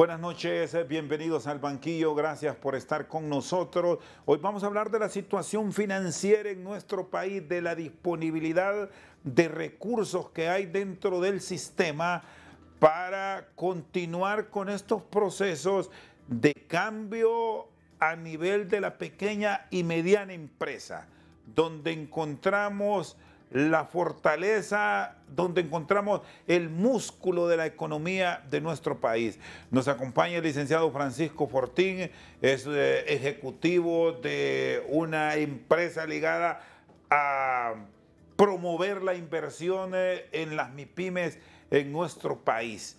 Buenas noches, bienvenidos al banquillo, gracias por estar con nosotros. Hoy vamos a hablar de la situación financiera en nuestro país, de la disponibilidad de recursos que hay dentro del sistema para continuar con estos procesos de cambio a nivel de la pequeña y mediana empresa, donde encontramos la fortaleza donde encontramos el músculo de la economía de nuestro país. Nos acompaña el licenciado Francisco Fortín, es eh, ejecutivo de una empresa ligada a promover la inversión eh, en las MIPIMES en nuestro país.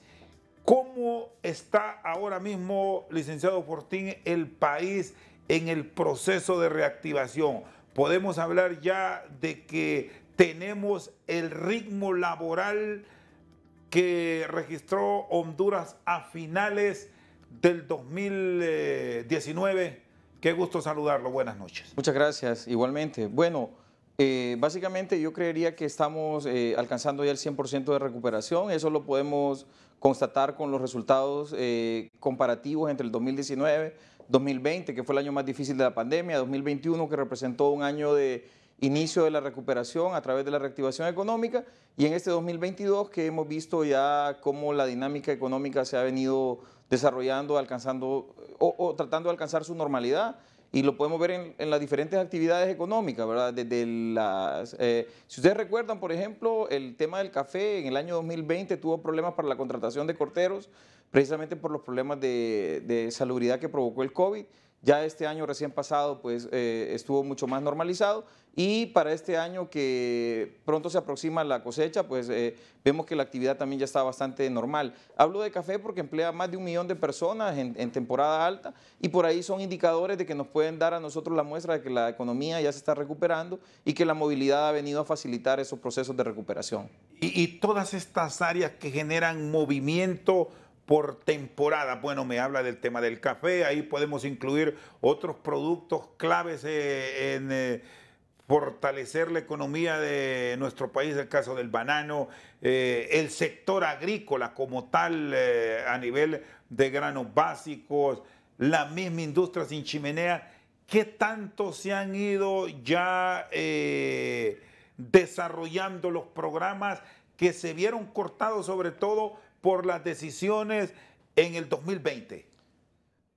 ¿Cómo está ahora mismo, licenciado Fortín, el país en el proceso de reactivación? podemos hablar ya de que tenemos el ritmo laboral que registró Honduras a finales del 2019. Qué gusto saludarlo, buenas noches. Muchas gracias, igualmente. Bueno, eh, básicamente yo creería que estamos eh, alcanzando ya el 100% de recuperación, eso lo podemos constatar con los resultados eh, comparativos entre el 2019, 2020, que fue el año más difícil de la pandemia, 2021, que representó un año de inicio de la recuperación a través de la reactivación económica y en este 2022 que hemos visto ya cómo la dinámica económica se ha venido desarrollando, alcanzando o, tratando de alcanzar su normalidad y lo podemos ver en, las diferentes actividades económicas, ¿verdad? Desde las, eh, si ustedes recuerdan, por ejemplo, el tema del café en el año 2020 tuvo problemas para la contratación de corteros, precisamente por los problemas de, de salubridad que provocó el COVID. Ya este año recién pasado pues eh, estuvo mucho más normalizado y para este año que pronto se aproxima la cosecha pues eh, vemos que la actividad también ya está bastante normal. Hablo de café porque emplea más de un millón de personas en, temporada alta y por ahí son indicadores de que nos pueden dar a nosotros la muestra de que la economía ya se está recuperando y que la movilidad ha venido a facilitar esos procesos de recuperación. Y, y todas estas áreas que generan movimiento, por temporada. Bueno, me habla del tema del café, ahí podemos incluir otros productos claves eh, en... Eh, fortalecer la economía de nuestro país, el caso del banano, eh, el sector agrícola como tal a nivel de granos básicos, la misma industria sin chimenea, ¿qué tanto se han ido ya desarrollando los programas que se vieron cortados sobre todo por las decisiones en el 2020?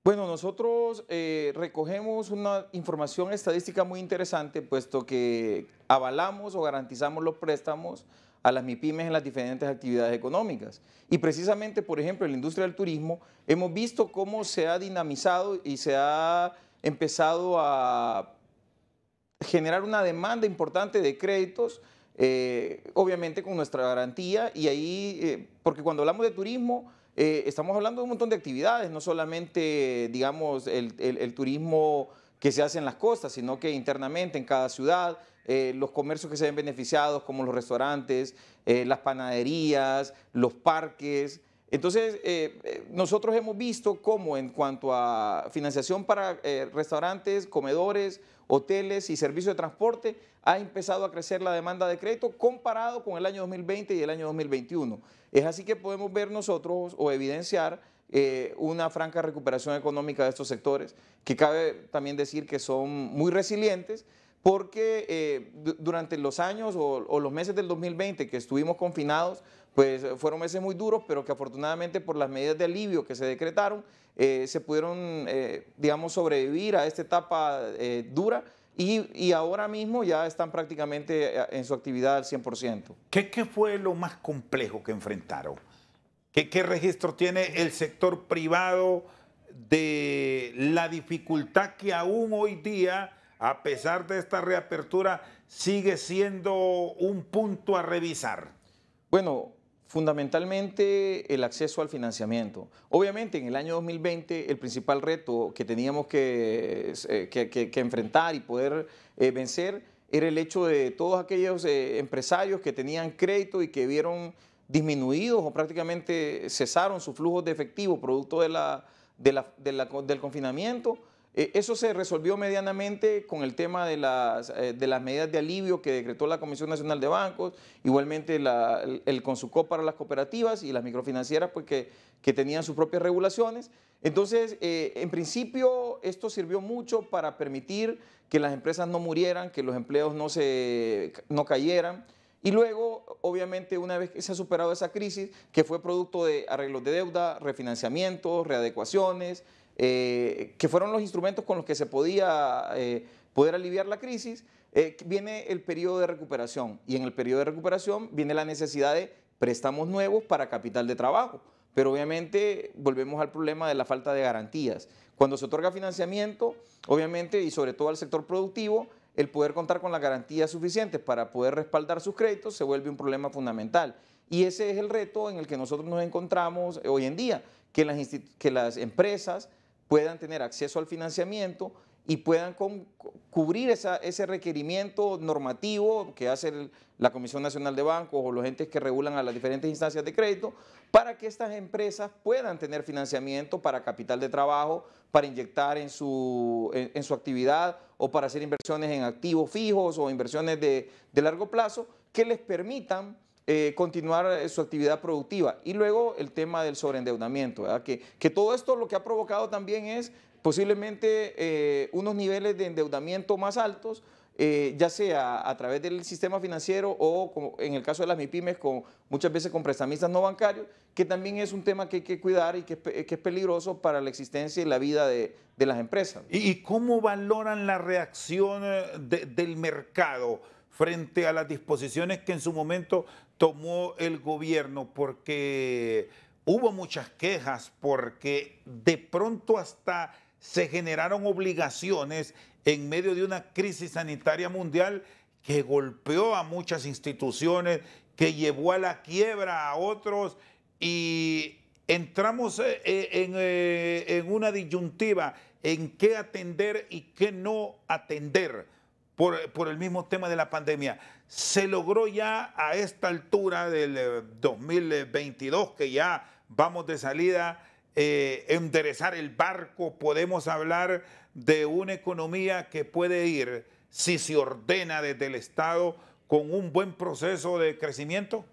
Bueno, nosotros eh, recogemos una información estadística muy interesante, puesto que avalamos o garantizamos los préstamos a las MIPIMES en las diferentes actividades económicas. Y precisamente, por ejemplo, en la industria del turismo, hemos visto cómo se ha dinamizado y se ha empezado a generar una demanda importante de créditos eh, obviamente con nuestra garantía y ahí, eh, porque cuando hablamos de turismo, eh, estamos hablando de un montón de actividades, no solamente, digamos, el, turismo que se hace en las costas, sino que internamente en cada ciudad, los comercios que se ven beneficiados, como los restaurantes, las panaderías, los parques, entonces, eh, eh, nosotros hemos visto cómo en cuanto a financiación para eh, restaurantes, comedores, hoteles y servicios de transporte, ha empezado a crecer la demanda de crédito comparado con el año 2020 y el año 2021. Es así que podemos ver nosotros o evidenciar una franca recuperación económica de estos sectores, que cabe también decir que son muy resilientes, porque durante los años o, o, los meses del 2020 que estuvimos confinados, pues eh, fueron meses muy duros, pero que afortunadamente por las medidas de alivio que se decretaron, eh, se pudieron, eh, digamos, sobrevivir a esta etapa dura y, ahora mismo ya están prácticamente en su actividad al 100%. ¿Qué, fue lo más complejo que enfrentaron? ¿Qué, ¿Qué registro tiene el sector privado de la dificultad que aún hoy día, a pesar de esta reapertura, sigue siendo un punto a revisar? Bueno, Fundamentalmente el acceso al financiamiento. Obviamente en el año 2020 el principal reto que teníamos que, eh, enfrentar y poder eh, vencer era el hecho de todos aquellos eh, empresarios que tenían crédito y que vieron disminuidos o prácticamente cesaron sus flujos de efectivo producto del confinamiento eh, eso se resolvió medianamente con el tema eh, de las, medidas de alivio que decretó la Comisión Nacional de Bancos, igualmente el, el para las cooperativas y las microfinancieras porque pues, que, tenían sus propias regulaciones. Entonces, eh, en principio, esto sirvió mucho para permitir que las empresas no murieran, que los empleos no, se, no cayeran. Y luego, obviamente, una vez que se ha superado esa crisis, que fue producto de arreglos de deuda, refinanciamientos, readecuaciones, eh, que fueron los instrumentos con los que se podía eh, poder aliviar la crisis, eh, viene el periodo de recuperación. Y en el periodo de recuperación viene la necesidad de préstamos nuevos para capital de trabajo. Pero obviamente volvemos al problema de la falta de garantías. Cuando se otorga financiamiento, obviamente, y sobre todo al sector productivo, el poder contar con las garantías suficientes para poder respaldar sus créditos se vuelve un problema fundamental. Y ese es el reto en el que nosotros nos encontramos hoy en día, que que las empresas puedan tener acceso al financiamiento y puedan cubrir ese requerimiento normativo que hace la Comisión Nacional de Bancos o los entes que regulan a las diferentes instancias de crédito, para que estas empresas puedan tener financiamiento para capital de trabajo, para inyectar en su, su actividad o para hacer inversiones en activos fijos o inversiones de, de largo plazo que les permitan eh, continuar eh, su actividad productiva. Y luego el tema del sobreendeudamiento, Que, que todo esto lo que ha provocado también es posiblemente eh, unos niveles de endeudamiento más altos, ya sea a través del sistema financiero o en el caso de las MIPIMES, con, muchas veces con prestamistas no bancarios, que también es un tema que hay que cuidar y que, es peligroso para la existencia y la vida de, las empresas. ¿Y cómo valoran la reacción del mercado? frente a las disposiciones que en su momento tomó el gobierno, porque hubo muchas quejas, porque de pronto hasta se generaron obligaciones en medio de una crisis sanitaria mundial que golpeó a muchas instituciones, que llevó a la quiebra a otros y entramos eh, eh, eh, en, una disyuntiva en qué atender y qué no atender por, el mismo tema de la pandemia. Se logró ya a esta altura del 2022, eh, que ya vamos de salida, eh, enderezar el barco, podemos hablar de una economía que puede ir, si se ordena desde el Estado, con un buen proceso de crecimiento.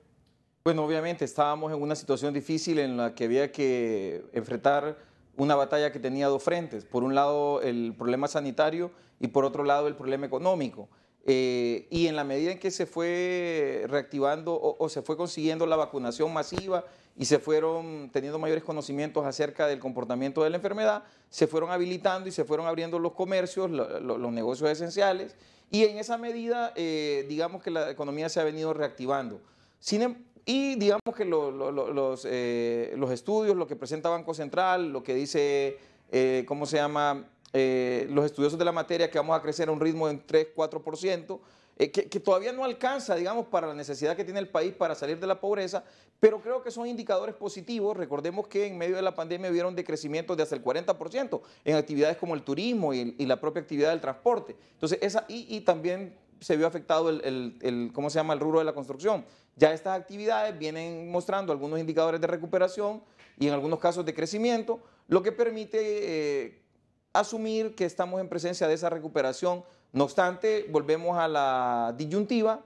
Bueno, obviamente estábamos en una situación difícil en la que había que enfrentar una batalla que tenía dos frentes, por un lado el problema sanitario y por otro lado el problema económico. Eh, y en la medida en que se fue reactivando o, se fue consiguiendo la vacunación masiva y se fueron teniendo mayores conocimientos acerca del comportamiento de la enfermedad, se fueron habilitando y se fueron abriendo los comercios, los negocios esenciales, y en esa medida, eh, digamos que la economía se ha venido reactivando. Sin, em, y digamos que eh, los, estudios, lo que presenta Banco Central, lo que dice, eh, ¿cómo se llama? Eh, los estudiosos de la materia, que vamos a crecer a un ritmo de 3, 4%, que, todavía no alcanza, digamos, para la necesidad que tiene el país para salir de la pobreza, pero creo que son indicadores positivos. Recordemos que en medio de la pandemia un decrecimiento de hasta el 40% en actividades como el turismo y, la propia actividad del transporte. Entonces, esa, y también se vio afectado el, el, ¿cómo se llama?, el rubro de la construcción. Ya estas actividades vienen mostrando algunos indicadores de recuperación y en algunos casos de crecimiento, lo que permite eh, asumir que estamos en presencia de esa recuperación. No obstante, volvemos a la disyuntiva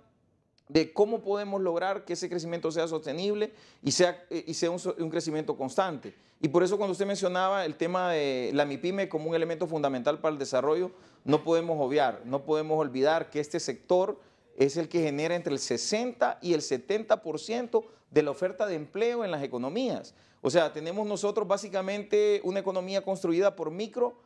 de cómo podemos lograr que ese crecimiento sea sostenible y sea, eh, sea un crecimiento constante. Y por eso cuando usted mencionaba el tema de la MIPYME como un elemento fundamental para el desarrollo, no podemos obviar, no podemos olvidar que este sector es el que genera entre el 60 y el 70% de la oferta de empleo en las economías. O sea, tenemos nosotros básicamente una economía construida por micro,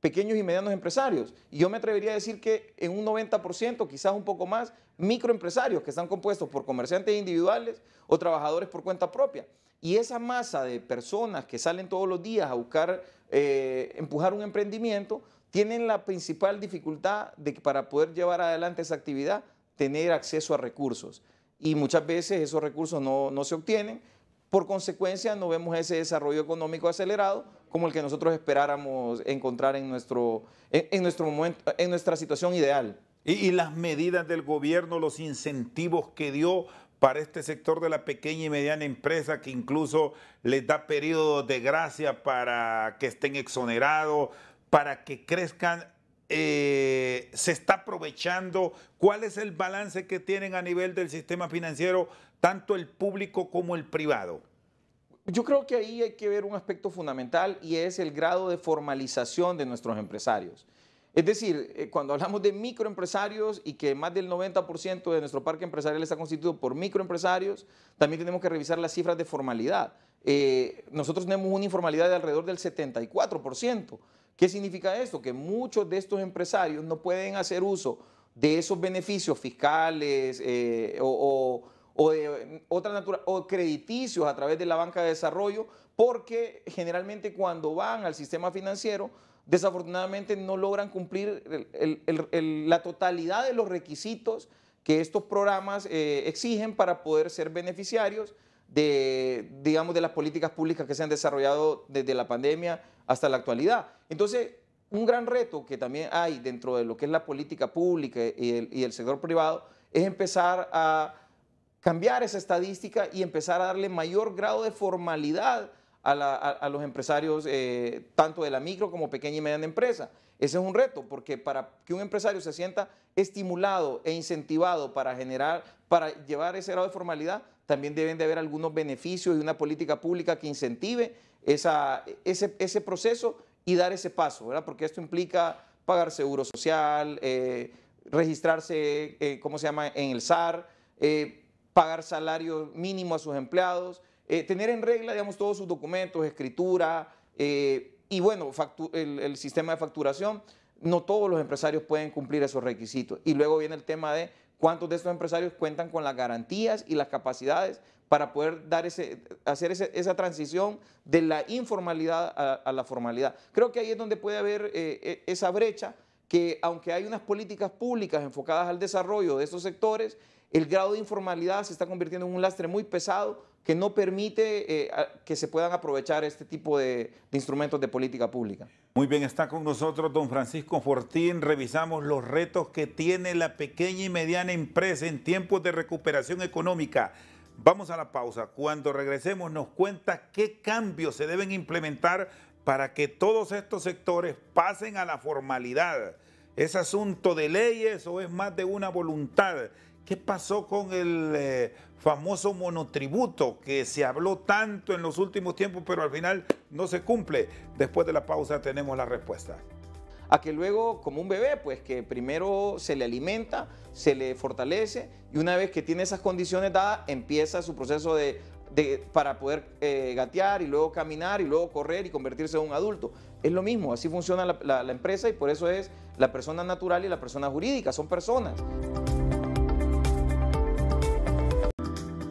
pequeños y medianos empresarios. Y yo me atrevería a decir que en un 90%, quizás un poco más, microempresarios que están compuestos por comerciantes individuales o trabajadores por cuenta propia. Y esa masa de personas que salen todos los días a buscar eh, empujar un emprendimiento, tienen la principal dificultad de que para poder llevar adelante esa actividad, tener acceso a recursos. Y muchas veces esos recursos no, se obtienen. Por consecuencia, no vemos ese desarrollo económico acelerado como el que nosotros esperáramos encontrar en, nuestro, nuestro momento, en nuestra situación ideal. Y, y, las medidas del gobierno, los incentivos que dio para este sector de la pequeña y mediana empresa que incluso les da periodos de gracia para que estén exonerados, para que crezcan. Eh, se está aprovechando, cuál es el balance que tienen a nivel del sistema financiero, tanto el público como el privado. Yo creo que ahí hay que ver un aspecto fundamental y es el grado de formalización de nuestros empresarios. Es decir, eh, cuando hablamos de microempresarios y que más del 90% de nuestro parque empresarial está constituido por microempresarios, también tenemos que revisar las cifras de formalidad. Eh, nosotros tenemos una informalidad de alrededor del 74%. ¿Qué significa esto? Que muchos de estos empresarios no pueden hacer uso de esos beneficios fiscales eh, o, de mm, otra naturaleza o crediticios a través de la banca de desarrollo, porque generalmente cuando van al sistema financiero desafortunadamente no logran cumplir la totalidad de los requisitos que estos programas eh, exigen para poder ser beneficiarios de, digamos, de las políticas públicas que se han desarrollado desde la pandemia hasta la actualidad. Entonces, un gran reto que también hay dentro de lo que es la política pública y el, y el sector privado es empezar a cambiar esa estadística y empezar a darle mayor grado de formalidad a, los empresarios eh, tanto de la micro como pequeña y mediana empresa. Ese es un reto, porque para que un empresario se sienta estimulado e incentivado para generar, para llevar ese grado de formalidad, también deben de haber algunos beneficios y una política pública que incentive ese, proceso y dar ese paso, ¿verdad? Porque esto implica pagar seguro social, eh, registrarse, eh, ¿cómo se llama?, en el SAR, pagar salario mínimo a sus empleados, eh, tener en regla, digamos, todos sus documentos, escritura eh, y, bueno, el, sistema de facturación. No todos los empresarios pueden cumplir esos requisitos. Y luego viene el tema de cuántos de estos empresarios cuentan con las garantías y las capacidades para poder dar ese, hacer esa transición de la informalidad a, la formalidad. Creo que ahí es donde puede haber eh, e, esa brecha que aunque hay unas políticas públicas enfocadas al desarrollo de estos sectores, el grado de informalidad se está convirtiendo en un lastre muy pesado que no permite eh, que se puedan aprovechar este tipo de, de, instrumentos de política pública. Muy bien, está con nosotros don Francisco Fortín. Revisamos los retos que tiene la pequeña y mediana empresa en tiempos de recuperación económica. Vamos a la pausa. Cuando regresemos nos cuenta qué cambios se deben implementar para que todos estos sectores pasen a la formalidad. ¿Es asunto de leyes o es más de una voluntad? ¿Qué pasó con el eh, famoso monotributo que se habló tanto en los últimos tiempos, pero al final no se cumple? Después de la pausa tenemos la respuesta. A que luego, como un bebé, pues que primero se le alimenta, se le fortalece y una vez que tiene esas condiciones dadas, empieza su proceso de, para poder eh, gatear y luego caminar y luego correr y convertirse en un adulto. Es lo mismo, así funciona la empresa y por eso es la persona natural y la persona jurídica, son personas.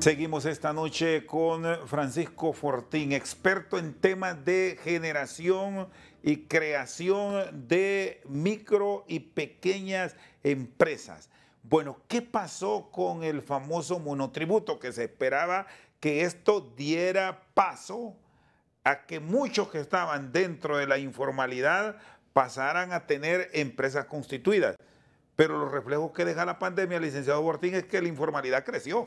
Seguimos esta noche con Francisco Fortín, experto en temas de generación y creación de micro y pequeñas empresas. Bueno, ¿qué pasó con el famoso monotributo que se esperaba que esto diera paso a que muchos que estaban dentro de la informalidad pasaran a tener empresas constituidas? Pero los reflejos que deja la pandemia, licenciado Fortín, es que la informalidad creció.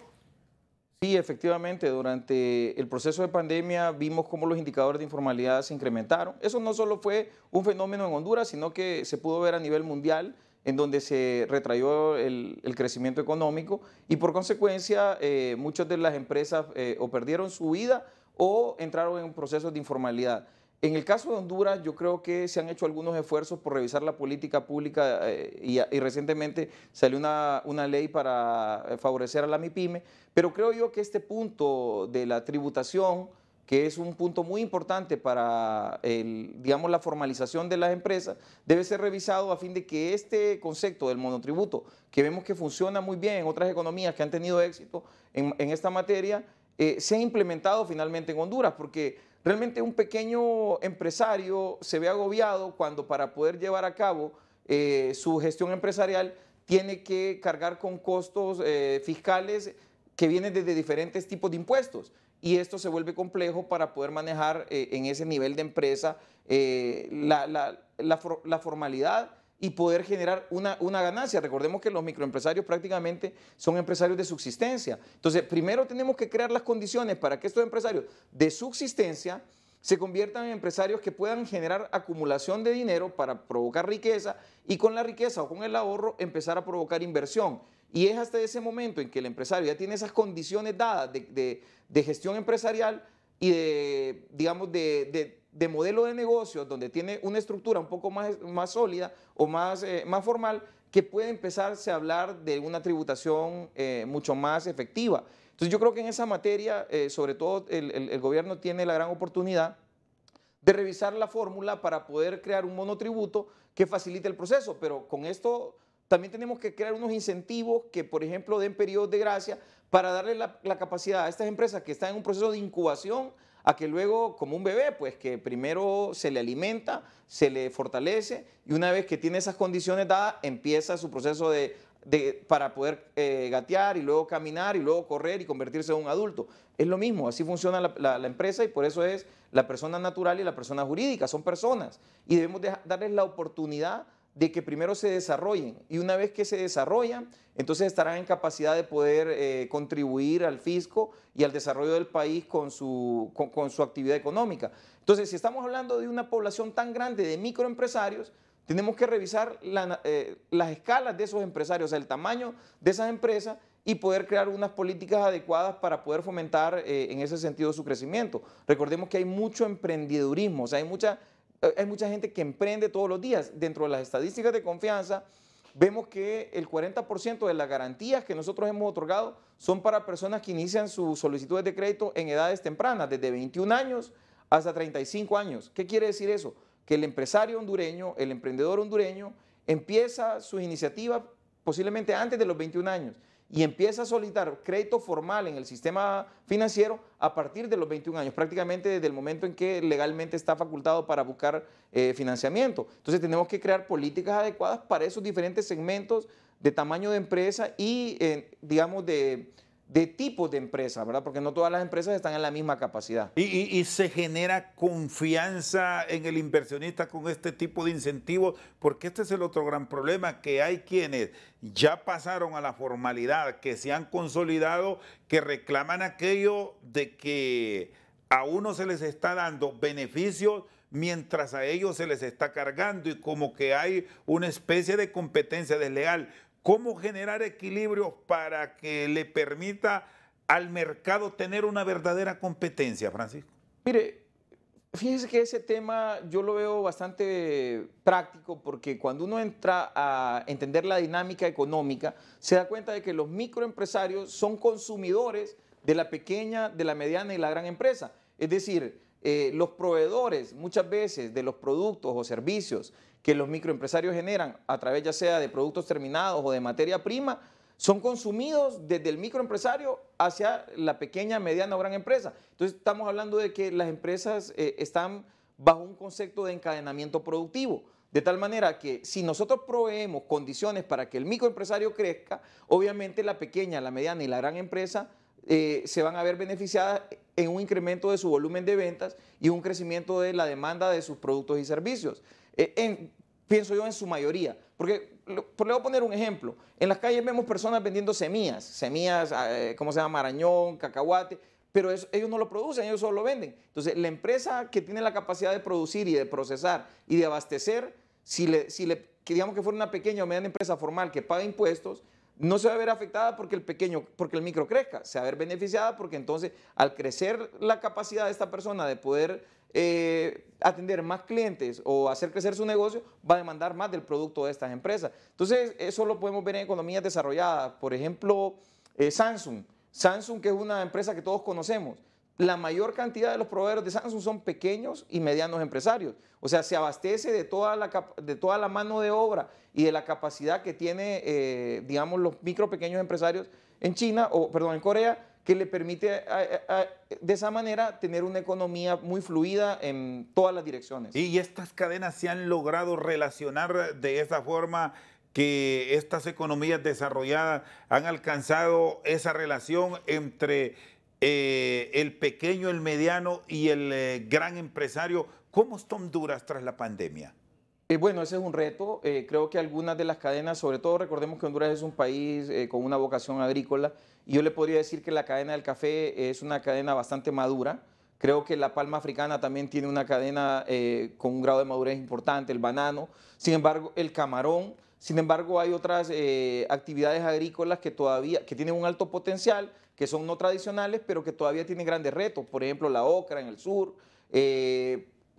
Sí, efectivamente, durante el proceso de pandemia vimos cómo los indicadores de informalidad se incrementaron. Eso no solo fue un fenómeno en Honduras, sino que se pudo ver a nivel mundial, en donde se retrayó el, crecimiento económico y por consecuencia eh, muchas de las empresas eh, o perdieron su vida o entraron en procesos de informalidad. En el caso de Honduras, yo creo que se han hecho algunos esfuerzos por revisar la política pública eh, y, recientemente salió una, ley para eh, favorecer a la MIPYME, pero creo yo que este punto de la tributación, que es un punto muy importante para digamos, la formalización de las empresas, debe ser revisado a fin de que este concepto del monotributo, que vemos que funciona muy bien en otras economías que han tenido éxito en, esta materia, eh, sea implementado finalmente en Honduras, porque Realmente un pequeño empresario se ve agobiado cuando para poder llevar a cabo eh, su gestión empresarial tiene que cargar con costos eh, fiscales que vienen desde diferentes tipos de impuestos. Y esto se vuelve complejo para poder manejar eh, en ese nivel de empresa la, la formalidad y poder generar una, ganancia. Recordemos que los microempresarios prácticamente son empresarios de subsistencia. Entonces, primero tenemos que crear las condiciones para que estos empresarios de subsistencia se conviertan en empresarios que puedan generar acumulación de dinero para provocar riqueza y con la riqueza o con el ahorro empezar a provocar inversión. Y es hasta ese momento en que el empresario ya tiene esas condiciones dadas de, gestión empresarial y de, digamos, de de modelo de negocio, donde tiene una estructura un poco más, más sólida o más, eh, más formal, que puede empezarse a hablar de una tributación eh, mucho más efectiva. Entonces yo creo que en esa materia, eh, sobre todo el, gobierno tiene la gran oportunidad de revisar la fórmula para poder crear un monotributo que facilite el proceso, pero con esto también tenemos que crear unos incentivos que, por ejemplo, den periodos de gracia para darle la, la capacidad a estas empresas que están en un proceso de incubación a que luego, como un bebé, pues que primero se le alimenta, se le fortalece y una vez que tiene esas condiciones dadas, empieza su proceso de, para poder eh, gatear y luego caminar y luego correr y convertirse en un adulto. Es lo mismo, así funciona la, empresa y por eso es la persona natural y la persona jurídica, son personas y debemos darles la oportunidad de que primero se desarrollen y una vez que se desarrollan, entonces estarán en capacidad de poder eh, contribuir al fisco y al desarrollo del país con su, con, su actividad económica. Entonces, si estamos hablando de una población tan grande de microempresarios, tenemos que revisar eh, las escalas de esos empresarios, el tamaño de esas empresas y poder crear unas políticas adecuadas para poder fomentar eh, en ese sentido su crecimiento. Recordemos que hay mucho emprendedurismo, o sea, hay mucha eh, hay mucha gente que emprende todos los días. Dentro de las estadísticas de confianza, vemos que el 40% de las garantías que nosotros hemos otorgado son para personas que inician sus solicitudes de crédito en edades tempranas, desde 21 años hasta 35 años. ¿Qué quiere decir eso? Que el empresario hondureño, el emprendedor hondureño, empieza sus iniciativas posiblemente antes de los 21 años y empieza a solicitar crédito formal en el sistema financiero a partir de los 21 años, prácticamente desde el momento en que legalmente está facultado para buscar eh, financiamiento. Entonces tenemos que crear políticas adecuadas para esos diferentes segmentos de tamaño de empresa y, eh, digamos, de de tipos de empresas, ¿verdad? Porque no todas las empresas están en la misma capacidad. Y, y, se genera confianza en el inversionista con este tipo de incentivos, porque este es el otro gran problema, que hay quienes ya pasaron a la formalidad, que se han consolidado, que reclaman aquello de que a uno se les está dando beneficios mientras a ellos se les está cargando y como que hay una especie de competencia desleal cómo generar equilibrios para que le permita al mercado tener una verdadera competencia, Francisco? Mire, fíjese que ese tema yo lo veo bastante práctico porque cuando uno entra a entender la dinámica económica, se da cuenta de que los microempresarios son consumidores de la pequeña, de la mediana y la gran empresa. Es decir, eh, los proveedores muchas veces de los productos o servicios que los microempresarios generan a través ya sea de productos terminados o de materia prima, son consumidos desde el microempresario hacia la pequeña, mediana o gran empresa. Entonces estamos hablando de que las empresas eh, están bajo un concepto de encadenamiento productivo. De tal manera que si nosotros proveemos condiciones para que el microempresario crezca, obviamente la pequeña, la mediana y la gran empresa eh, se van a ver beneficiadas en un incremento de su volumen de ventas y un crecimiento de la demanda de sus productos y servicios. Eh, en, pienso yo en su mayoría. Porque le voy a poner un ejemplo. En las calles vemos personas vendiendo semillas, semillas, ah, eh, ¿cómo se llama? Marañón, cacahuate, pero ellos no lo producen, ellos solo lo venden. Entonces, la empresa que tiene la capacidad de producir y de procesar y de abastecer, si le, si digamos que fuera una pequeña o mediana empresa formal que paga impuestos, no se va a ver afectada porque el pequeño, porque el micro crezca, se va a ver beneficiada porque entonces al crecer la capacidad de esta persona de poder eh, atender más clientes o hacer crecer su negocio, va a demandar más del producto de estas empresas. Entonces, eso lo podemos ver en economías desarrolladas. Por ejemplo, eh, Samsung. Samsung, que es una empresa que todos conocemos. La mayor cantidad de los proveedores de Samsung son pequeños y medianos empresarios. O sea, se abastece de toda la, de toda la mano de obra y de la capacidad que tienen eh, digamos, los micro pequeños empresarios en China, o perdón, en Corea, que le permite eh, eh, eh, de esa manera tener una economía muy fluida en todas las direcciones. Y estas cadenas se han logrado relacionar de esa forma que estas economías desarrolladas han alcanzado esa relación entre el pequeño, el mediano y el gran empresario. ¿Cómo está duras tras la pandemia? Eh, bueno, ese es un reto. Eh, creo que algunas de las cadenas, sobre todo recordemos que Honduras es un país eh, con una vocación agrícola, y yo le podría decir que la cadena del café es una cadena bastante madura. Creo que la palma africana también tiene una cadena con un grado de madurez importante, el banano, sin embargo, el camarón. Sin embargo, hay otras actividades agrícolas que todavía que tienen un alto potencial, que son no tradicionales, pero que todavía tienen grandes retos. Por ejemplo, la ocra en el sur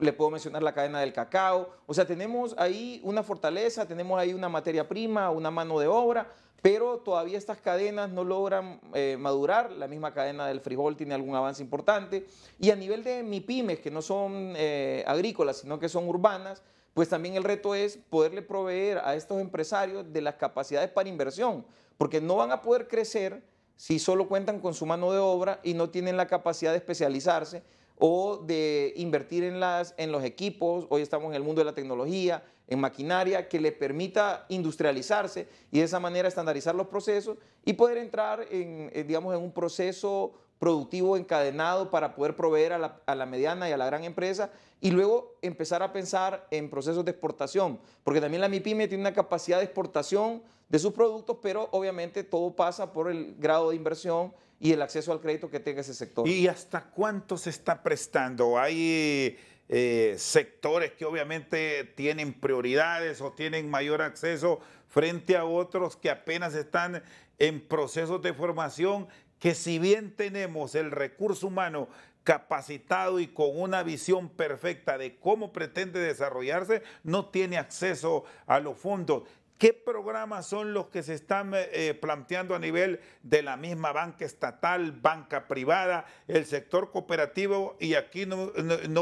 le puedo mencionar la cadena del cacao. O sea, tenemos ahí una fortaleza, tenemos ahí una materia prima, una mano de obra, pero todavía estas cadenas no logran eh, madurar. La misma cadena del frijol tiene algún avance importante. Y a nivel de MIPIMES, que no son eh, agrícolas, sino que son urbanas, pues también el reto es poderle proveer a estos empresarios de las capacidades para inversión, porque no van a poder crecer si solo cuentan con su mano de obra y no tienen la capacidad de especializarse o de invertir en, las, en los equipos, hoy estamos en el mundo de la tecnología, en maquinaria que le permita industrializarse y de esa manera estandarizar los procesos y poder entrar eh, en, un proceso productivo encadenado para poder proveer a la, a la, mediana y a la gran empresa y luego empezar a pensar en procesos de exportación, porque también la MIPYME tiene una capacidad de exportación de sus productos, pero obviamente todo pasa por el grado de inversión y el acceso al crédito que tenga ese sector. ¿Y hasta cuánto se está prestando? ¿Hay eh, sectores que obviamente tienen prioridades o tienen mayor acceso frente a otros que apenas están en procesos de formación? Que si bien tenemos el recurso humano capacitado y con una visión perfecta de cómo pretende desarrollarse, no tiene acceso a los fondos. ¿Qué programas son los que se están eh, eh, planteando a nivel de la misma banca estatal, banca privada, el sector cooperativo? Y aquí no,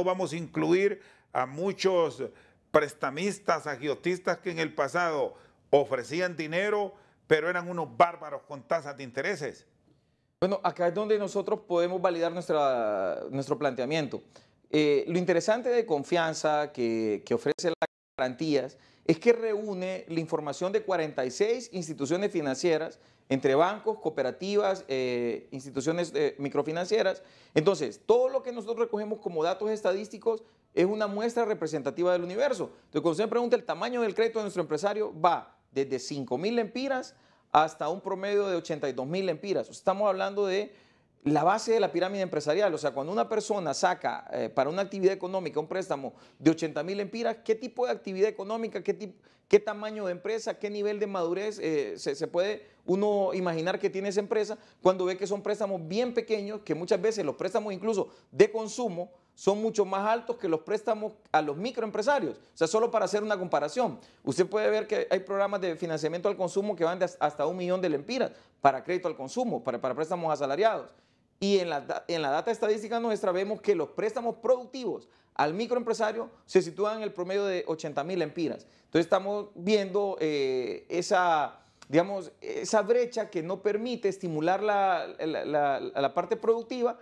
vamos a incluir a muchos prestamistas, agiotistas que en el pasado ofrecían dinero, pero eran unos bárbaros con tasas de intereses. Bueno, acá es donde nosotros podemos validar nuestra, nuestro planteamiento. Eh, lo interesante de confianza que, que ofrece las garantías es que reúne la información de 46 instituciones financieras, entre bancos, cooperativas, eh, instituciones eh, microfinancieras. Entonces, todo lo que nosotros recogemos como datos estadísticos es una muestra representativa del universo. Entonces, cuando se pregunta el tamaño del crédito de nuestro empresario, va desde 5.000 mil empiras hasta un promedio de 82 mil empiras. Estamos hablando de la base de la pirámide empresarial. O sea, cuando una persona saca eh, para una actividad económica un préstamo de 80 mil empiras, ¿qué tipo de actividad económica, qué, qué tamaño de empresa, qué nivel de madurez eh, se, puede uno imaginar que tiene esa empresa cuando ve que son préstamos bien pequeños, que muchas veces los préstamos incluso de consumo son mucho más altos que los préstamos a los microempresarios. O sea, solo para hacer una comparación, usted puede ver que hay programas de financiamiento al consumo que van hasta un millón de lempiras para crédito al consumo, para, para préstamos asalariados. Y en la, data estadística nuestra vemos que los préstamos productivos al microempresario se sitúan en el promedio de 80 mil empiras. Entonces estamos viendo eh, esa, digamos, esa brecha que no permite estimular la, parte productiva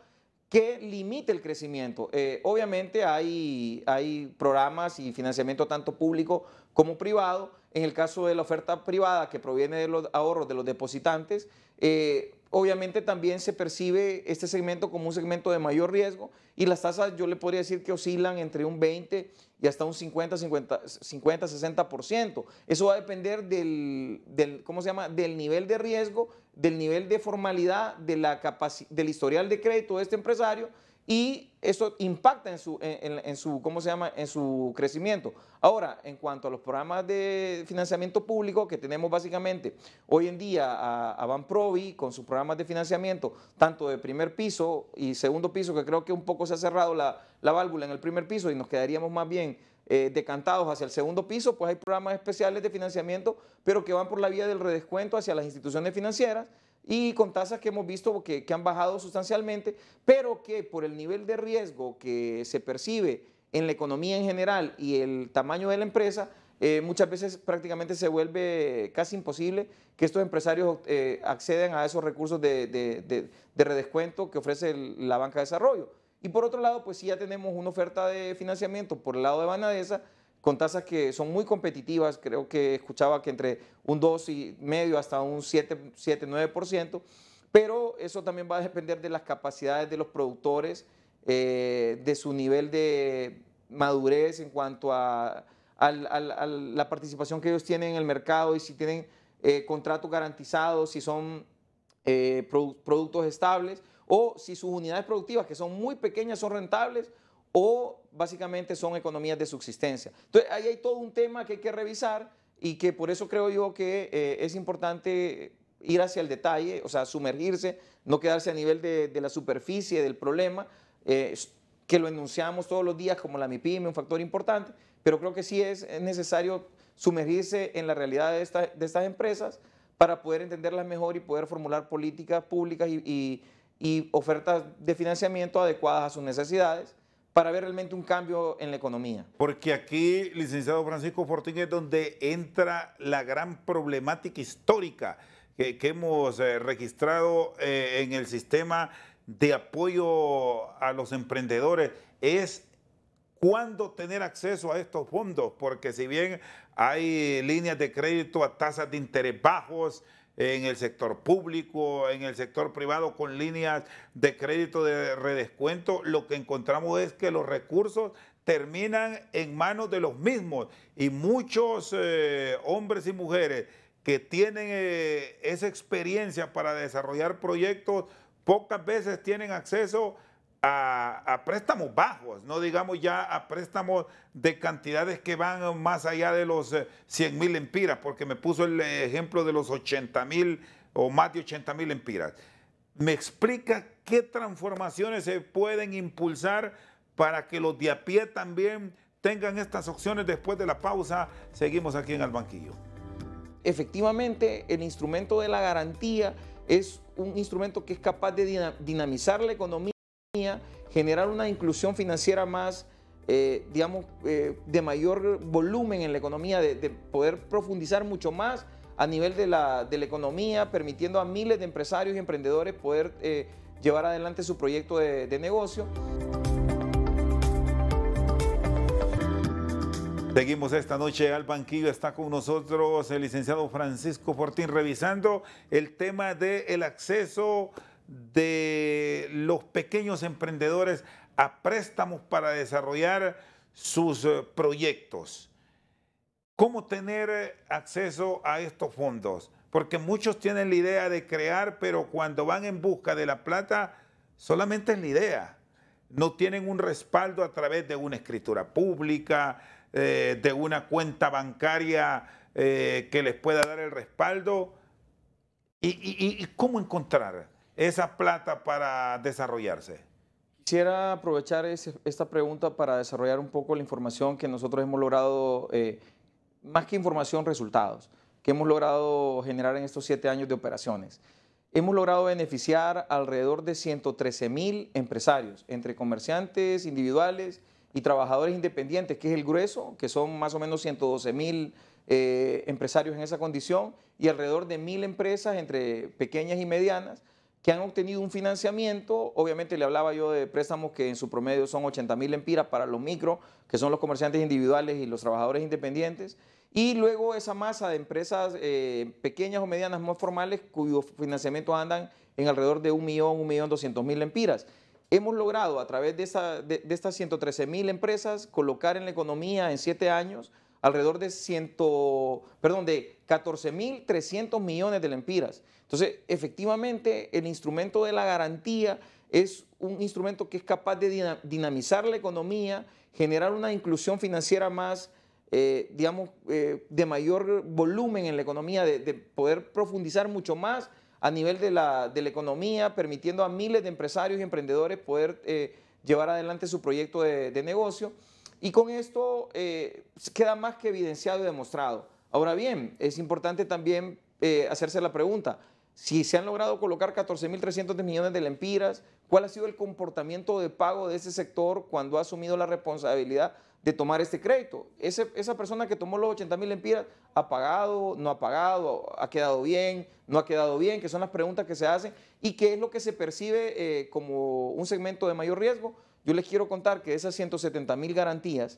que limite el crecimiento. Eh, obviamente hay, hay programas y financiamiento tanto público como privado. En el caso de la oferta privada que proviene de los ahorros de los depositantes, eh, obviamente también se percibe este segmento como un segmento de mayor riesgo y las tasas yo le podría decir que oscilan entre un 20 y hasta un 50, 50, 50 60%. Eso va a depender del, ¿cómo se llama? del nivel de riesgo, del nivel de formalidad, de la del historial de crédito de este empresario y eso impacta en su, en, su, ¿cómo se llama? en su crecimiento. Ahora, en cuanto a los programas de financiamiento público que tenemos básicamente hoy en día a, a Banprovi con sus programas de financiamiento, tanto de primer piso y segundo piso, que creo que un poco se ha cerrado la, válvula en el primer piso y nos quedaríamos más bien eh, decantados hacia el segundo piso, pues hay programas especiales de financiamiento, pero que van por la vía del redescuento hacia las instituciones financieras y con tasas que hemos visto que, han bajado sustancialmente, pero que por el nivel de riesgo que se percibe en la economía en general y el tamaño de la empresa, eh, muchas veces prácticamente se vuelve casi imposible que estos empresarios eh, accedan a esos recursos de, redescuento que ofrece la banca de desarrollo. Y por otro lado, pues sí ya tenemos una oferta de financiamiento por el lado de Banadesa con tasas que son muy competitivas, creo que escuchaba que entre un 2 y medio hasta un 7, 7 9%, pero eso también va a depender de las capacidades de los productores, eh, de su nivel de madurez en cuanto a, la participación que ellos tienen en el mercado y si tienen eh, contratos garantizados, si son eh, productos estables o si sus unidades productivas, que son muy pequeñas, son rentables o básicamente son economías de subsistencia. Entonces, ahí hay todo un tema que hay que revisar y que por eso creo yo que eh, es importante ir hacia el detalle, o sea, sumergirse, no quedarse a nivel de, la superficie del problema, eh, que lo enunciamos todos los días como la MIPIME, un factor importante, pero creo que sí es necesario sumergirse en la realidad de, estas empresas para poder entenderlas mejor y poder formular políticas públicas y ofertas de financiamiento adecuadas a sus necesidades para ver realmente un cambio en la economía. Porque aquí, licenciado Francisco Fortín, es donde entra la gran problemática histórica que, hemos eh, registrado eh, en el sistema de apoyo a los emprendedores. Es cuándo tener acceso a estos fondos, porque si bien hay líneas de crédito a tasas de interés bajos, en el sector público, en el sector privado, con líneas de crédito de redescuento, lo que encontramos es que los recursos terminan en manos de los mismos y muchos eh, hombres y mujeres que tienen eh, esa experiencia para desarrollar proyectos, pocas veces tienen acceso a, préstamos bajos, no digamos ya a préstamos de cantidades que van más allá de los 100 eh, mil empiras, porque me puso el ejemplo de los 80 mil o más de 80 mil empiras. ¿Me explica qué transformaciones se pueden impulsar para que los de a pie también tengan estas opciones después de la pausa? Seguimos aquí en el banquillo. Efectivamente, el instrumento de la garantía es un instrumento que es capaz de dinamizar la economía generar una inclusión financiera más, eh, digamos, eh, de mayor volumen en la economía, de, poder profundizar mucho más a nivel de la, economía, permitiendo a miles de empresarios y emprendedores poder eh, llevar adelante su proyecto de, negocio. Seguimos esta noche al banquillo. Está con nosotros el licenciado Francisco Fortín revisando el tema del acceso de los pequeños emprendedores a préstamos para desarrollar sus eh, proyectos. ¿Cómo tener eh, acceso a estos fondos? Porque muchos tienen la idea de crear, pero cuando van en busca de la plata, solamente es la idea. No tienen un respaldo a través de una escritura pública, eh, de una cuenta bancaria que les pueda dar el respaldo. y cómo encontrar esa plata para desarrollarse? Quisiera aprovechar esta pregunta para desarrollar un poco la información que nosotros hemos logrado, eh, más que información, resultados, que hemos logrado generar en estos siete años de operaciones. Hemos logrado beneficiar alrededor de 113 mil empresarios, entre comerciantes individuales y trabajadores independientes, que es el grueso, que son más o menos 112 mil eh, empresarios en esa condición, y alrededor de mil empresas entre pequeñas y medianas, que han obtenido un financiamiento. Obviamente le hablaba yo de préstamos que en su promedio son 80 mil empiras para los micro, que son los comerciantes individuales y los trabajadores independientes. Y luego esa masa de empresas eh, pequeñas o medianas más formales cuyos financiamientos andan en alrededor de millón, millón 200 mil empiras. Hemos logrado a través de, estas 113 mil estas empresas colocar en la economía en siete años alrededor de, 100, perdón, de 14.300 millones de lempiras. Entonces, efectivamente, el instrumento de la garantía es un instrumento que es capaz de dinamizar la economía, generar una inclusión financiera más, eh, digamos, eh, de mayor volumen en la economía, de, poder profundizar mucho más a nivel de la, economía, permitiendo a miles de empresarios y emprendedores poder eh, llevar adelante su proyecto de, de negocio. Y con esto queda más que evidenciado y demostrado. Ahora bien, es importante también hacerse la pregunta, si se han logrado colocar 14.300 millones de lempiras, cuál ha sido el comportamiento de pago de ese sector cuando ha asumido la responsabilidad de tomar este crédito. esa persona que tomó los 80.000 lempiras, ¿ha pagado, no ha pagado, ha quedado bien, no ha quedado bien? Que son las preguntas que se hacen y qué es lo que se percibe eh, como un segmento de mayor riesgo. Yo les quiero contar que de esas 170.000 garantías,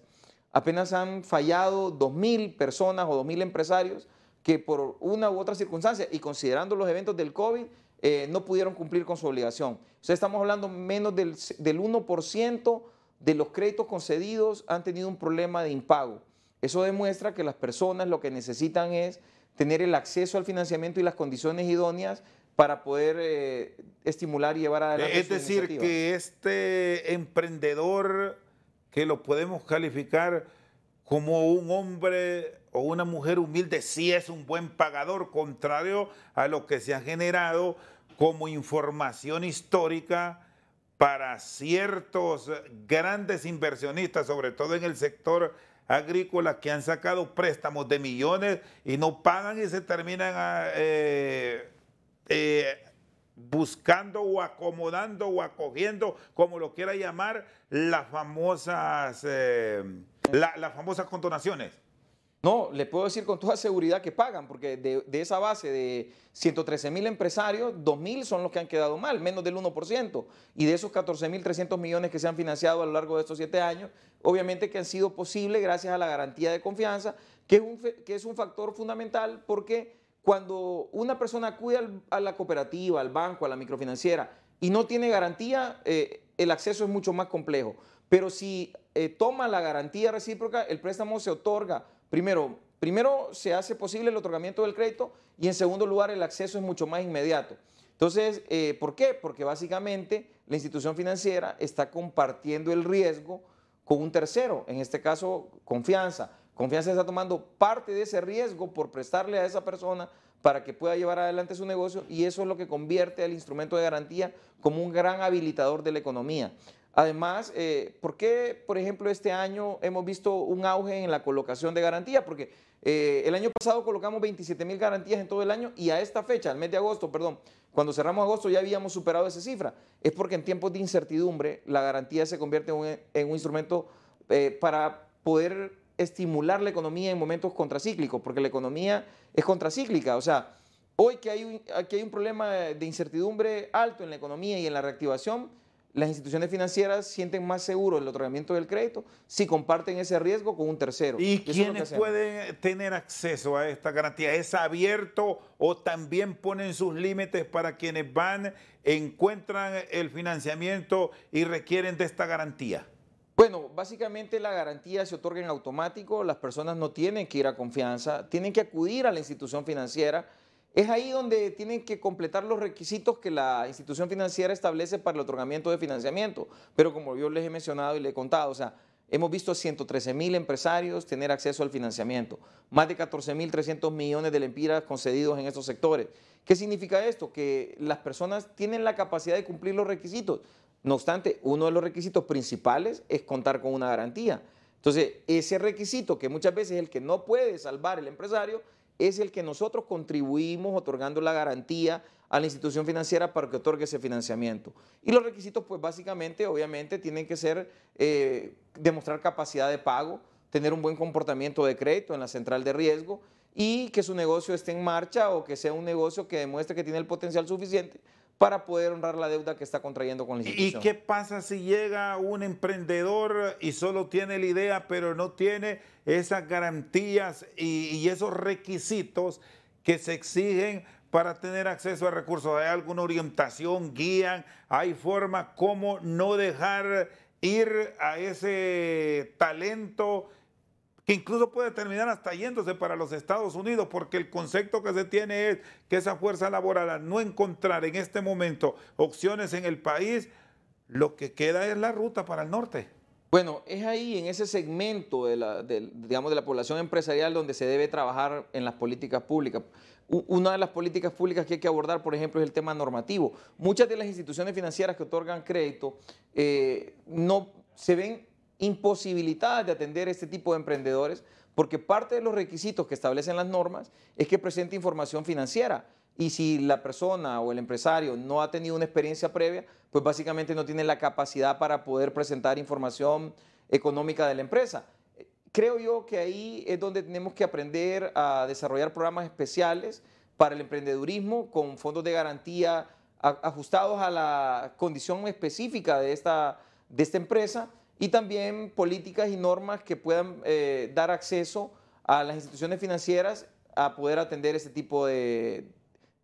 apenas han fallado 2.000 personas o 2.000 empresarios que por una u otra circunstancia y considerando los eventos del COVID, eh, no pudieron cumplir con su obligación. O sea, estamos hablando menos del, 1% de los créditos concedidos han tenido un problema de impago. Eso demuestra que las personas lo que necesitan es tener el acceso al financiamiento y las condiciones idóneas para poder eh, estimular y llevar adelante. Es decir, que este emprendedor que lo podemos calificar como un hombre o una mujer humilde sí es un buen pagador, contrario a lo que se ha generado como información histórica para ciertos grandes inversionistas, sobre todo en el sector agrícola, que han sacado préstamos de millones y no pagan y se terminan ah, eh, eh, buscando o acomodando o acogiendo, como lo quiera llamar, las famosas... Eh, las famosas condonaciones. No, le puedo decir con toda seguridad que pagan, porque de, esa base de 113 mil empresarios, 2 mil son los que han quedado mal, menos del 1%. Y de esos 14 mil 300 millones que se han financiado a lo largo de estos siete años, obviamente que han sido posibles gracias a la garantía de confianza, que es un, que es un factor fundamental porque cuando una persona acude a la cooperativa, al banco, a la microfinanciera y no tiene garantía, eh, el acceso es mucho más complejo. Pero si eh, toma la garantía recíproca, el préstamo se otorga. Primero, primero se hace posible el otorgamiento del crédito y en segundo lugar el acceso es mucho más inmediato. Entonces, eh, ¿por qué? Porque básicamente la institución financiera está compartiendo el riesgo con un tercero, en este caso confianza. Confianza está tomando parte de ese riesgo por prestarle a esa persona para que pueda llevar adelante su negocio y eso es lo que convierte al instrumento de garantía como un gran habilitador de la economía. Además, eh, ¿por qué, por ejemplo, este año hemos visto un auge en la colocación de garantías? Porque eh, el año pasado colocamos 27 mil garantías en todo el año y a esta fecha, al mes de agosto, perdón, cuando cerramos agosto ya habíamos superado esa cifra. Es porque en tiempos de incertidumbre la garantía se convierte en un, instrumento eh, para poder estimular la economía en momentos contracíclicos, porque la economía es contracíclica, o sea, hoy que hay que hay un problema de incertidumbre alto en la economía y en la reactivación, las instituciones financieras sienten más seguro el otorgamiento del crédito si comparten ese riesgo con un tercero. ¿Y quiénes pueden tener acceso a esta garantía? ¿Es abierto o también ponen sus límites para quienes van, encuentran el financiamiento y requieren de esta garantía? Bueno, básicamente la garantía se otorga en automático, las personas no tienen que ir a confianza, tienen que acudir a la institución financiera es ahí donde tienen que completar los requisitos que la institución financiera establece para el otorgamiento de financiamiento. Pero como yo les he mencionado y les he contado, o sea, hemos visto 113 mil empresarios tener acceso al financiamiento, más de 14 mil 300 millones de lempiras concedidos en estos sectores. ¿Qué significa esto? Que las personas tienen la capacidad de cumplir los requisitos. No obstante, uno de los requisitos principales es contar con una garantía. Entonces, ese requisito que muchas veces es el que no puede salvar el empresario es el que nosotros contribuimos otorgando la garantía a la institución financiera para que otorgue ese financiamiento. Y los requisitos, pues básicamente, obviamente, tienen que ser eh, demostrar capacidad de pago, tener un buen comportamiento de crédito en la central de riesgo y que su negocio esté en marcha o que sea un negocio que demuestre que tiene el potencial suficiente para poder honrar la deuda que está contrayendo con la institución. ¿Y qué pasa si llega un emprendedor y solo tiene la idea, pero no tiene esas garantías y, esos requisitos que se exigen para tener acceso a recursos? ¿Hay alguna orientación, guía? ¿Hay forma cómo no dejar ir a ese talento? incluso puede terminar hasta yéndose para los Estados Unidos, porque el concepto que se tiene es que esa fuerza laboral, no encontrar en este momento opciones en el país, lo que queda es la ruta para el norte. Bueno, es ahí, en ese segmento de la, digamos, de la población empresarial donde se debe trabajar en las políticas públicas. Una de las políticas públicas que hay que abordar, por ejemplo, es el tema normativo. Muchas de las instituciones financieras que otorgan crédito eh, no se ven imposibilitadas de atender este tipo de emprendedores porque parte de los requisitos que establecen las normas es que presente información financiera. Y si la persona o el empresario no ha tenido una experiencia previa, pues básicamente no tiene la capacidad para poder presentar información económica de la empresa. Creo yo que ahí es donde tenemos que aprender a desarrollar programas especiales para el emprendedurismo con fondos de garantía ajustados a la condición específica de esta, de esta empresa y también políticas y normas que puedan eh, dar acceso a las instituciones financieras a poder atender este tipo de,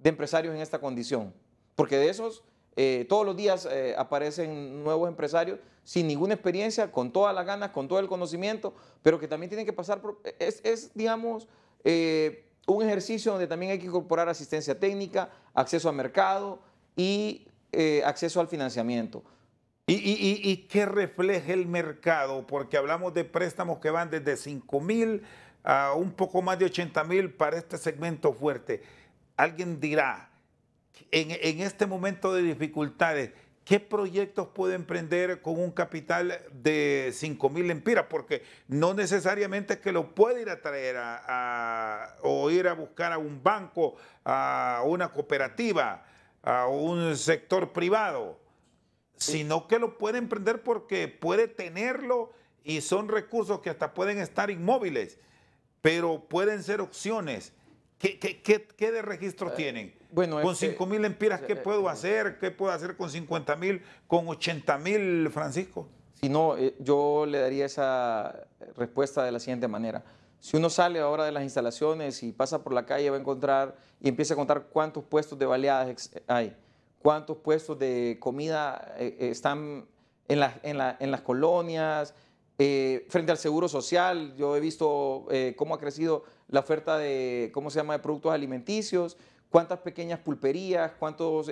empresarios en esta condición. Porque de esos, eh, todos los días eh, aparecen nuevos empresarios sin ninguna experiencia, con todas las ganas, con todo el conocimiento, pero que también tienen que pasar por... Es, digamos, un ejercicio donde también hay que incorporar asistencia técnica, acceso al mercado y acceso al financiamiento. ¿Y, qué refleja el mercado? Porque hablamos de préstamos que van desde 5 mil a un poco más de 80 mil para este segmento fuerte. Alguien dirá, en, este momento de dificultades, ¿qué proyectos puede emprender con un capital de 5 mil Porque no necesariamente es que lo puede ir a traer o ir a buscar a un banco, a una cooperativa, a un sector privado sino que lo puede emprender porque puede tenerlo y son recursos que hasta pueden estar inmóviles, pero pueden ser opciones. ¿Qué, de registro eh, tienen? Bueno, con 5 mil empiras, ¿qué eh, puedo eh, hacer? ¿Qué puedo hacer con 50 mil, con 80 mil, Francisco? Si no, yo le daría esa respuesta de la siguiente manera. Si uno sale ahora de las instalaciones y pasa por la calle, va a encontrar y empieza a contar cuántos puestos de baleadas hay cuántos puestos de comida eh, eh, están en, las colonias, eh, frente al seguro social, yo he visto cómo ha crecido la oferta de, ¿cómo se llama?, de productos alimenticios, cuántas pequeñas pulperías, cuántas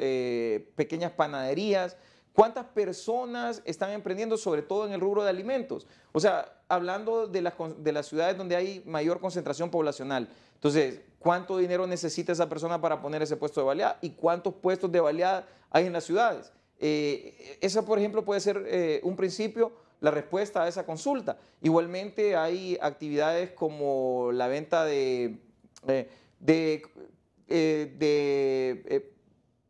pequeñas panaderías ¿Cuántas personas están emprendiendo, sobre todo en el rubro de alimentos? O sea, hablando de las, de las ciudades donde hay mayor concentración poblacional. Entonces, ¿cuánto dinero necesita esa persona para poner ese puesto de baleada? ¿Y cuántos puestos de baleada hay en las ciudades? Eh, esa, por ejemplo, puede ser eh, un principio, la respuesta a esa consulta. Igualmente hay actividades como la venta de, eh, de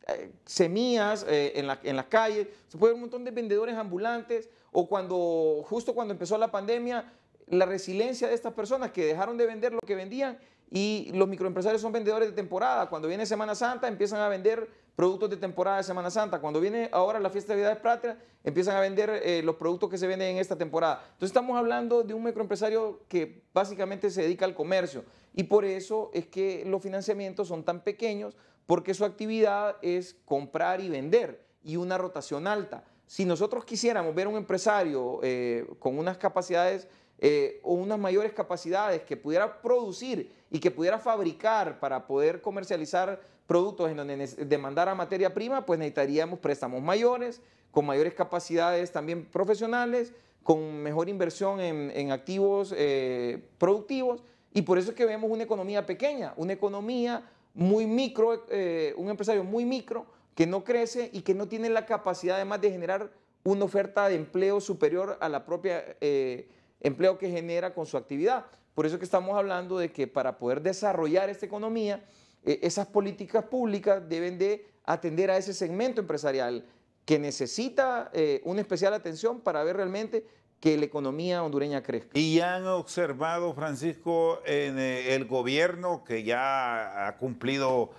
eh, semillas eh, en, la, calles, calle, se puede ver un montón de vendedores ambulantes, o cuando, justo cuando empezó la pandemia, la resiliencia de estas personas que dejaron de vender lo que vendían y los microempresarios son vendedores de temporada. Cuando viene Semana Santa empiezan a vender productos de temporada de Semana Santa. Cuando viene ahora la fiesta de de Patria empiezan a vender eh, los productos que se venden en esta temporada. Entonces estamos hablando de un microempresario que básicamente se dedica al comercio y por eso es que los financiamientos son tan pequeños porque su actividad es comprar y vender y una rotación alta. Si nosotros quisiéramos ver a un empresario eh, con unas capacidades eh, o unas mayores capacidades que pudiera producir y que pudiera fabricar para poder comercializar productos en donde demandara materia prima, pues necesitaríamos préstamos mayores, con mayores capacidades también profesionales, con mejor inversión en, activos eh, productivos. Y por eso es que vemos una economía pequeña, una economía muy micro, eh, un empresario muy micro que no crece y que no tiene la capacidad además de generar una oferta de empleo superior a la propia eh, empleo que genera con su actividad. Por eso que estamos hablando de que para poder desarrollar esta economía, eh, esas políticas públicas deben de atender a ese segmento empresarial que necesita una especial atención para ver realmente que la economía hondureña crezca. Y han observado, Francisco, en eh, el gobierno que ya ha cumplido